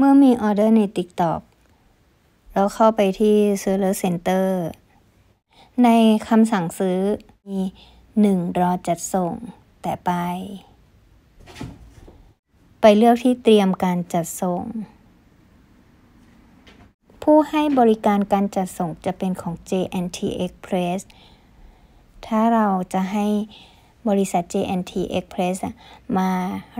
เมื่อมีออเดอร์ใน TikTok เราเข้าไปที่ Seller Center ในคำสั่งซื้อมี 1 รอจัดส่งแต่ไป ไปเลือกที่เตรียมการจัดส่ง ผู้ให้บริการการจัดส่งจะเป็นของ JNT Express ถ้าเราจะให้บริษัท JNT Express มา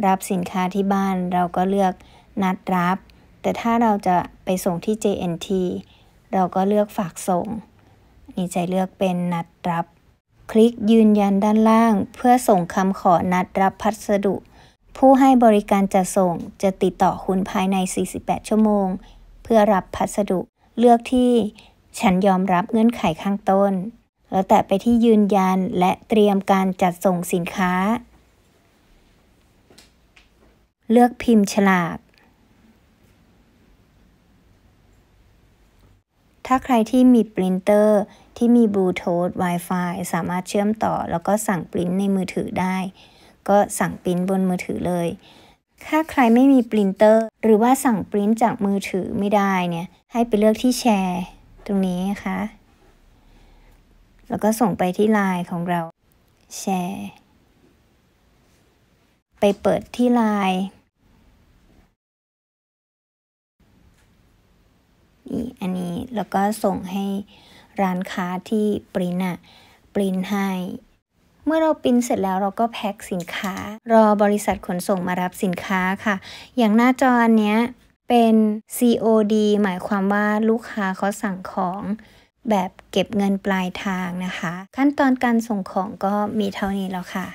รับสินค้าที่บ้านเราก็เลือกนัดรับ แต่ถ้าเราจะไปส่งที่ JNT เราก็เลือกฝากส่ง นี่จเลือกเป็นนัดรับ คลิกยืนยันด้านล่าง เพื่อส่งคำขอนัดรับพัสดุ ผู้ให้บริการจะส่งจะติดต่อคุณภายใน 48 ชั่วโมง เพื่อรับพัสดุ เลือกที่ฉันยอมรับเงื่อนไขข้างต้น แล้วแตะไปที่ยืนยันและเตรียมการจัดส่งสินค้า เลือกพิมพ์ฉลากถ้าใครที่มีปรินเตอร์ที่มีบลูทูธ Wi-Fi สามารถเชื่อมต่อ แล้วก็สั่งปรินในมือถือได้ ก็สั่งปรินบนมือถือเลย ถ้าใครไม่มีปรินเตอร์หรือว่าสั่งปรินจากมือถือไม่ได้เนี่ยให้ไปเลือกที่แชร์ตรงนี้นะคะแล้วก็ส่งไปที่ไลน์ของเราแชร์ไปเปิดที่ไลน์อันนี้แล้วก็ส่งให้ร้านค้าที่ปริ้นอะปริ้นให้ เมื่อเราปิ้นเสร็จแล้วเราก็แพ็คสินค้ารอบริษัทขนส่งมารับสินค้าค่ะอย่างหน้าจออันนี้เป็น COD หมายความว่าลูกค้าเขาสั่งของแบบเก็บเงินปลายทางนะคะ ขั้นตอนการส่งของก็มีเท่านี้แล้วค่ะ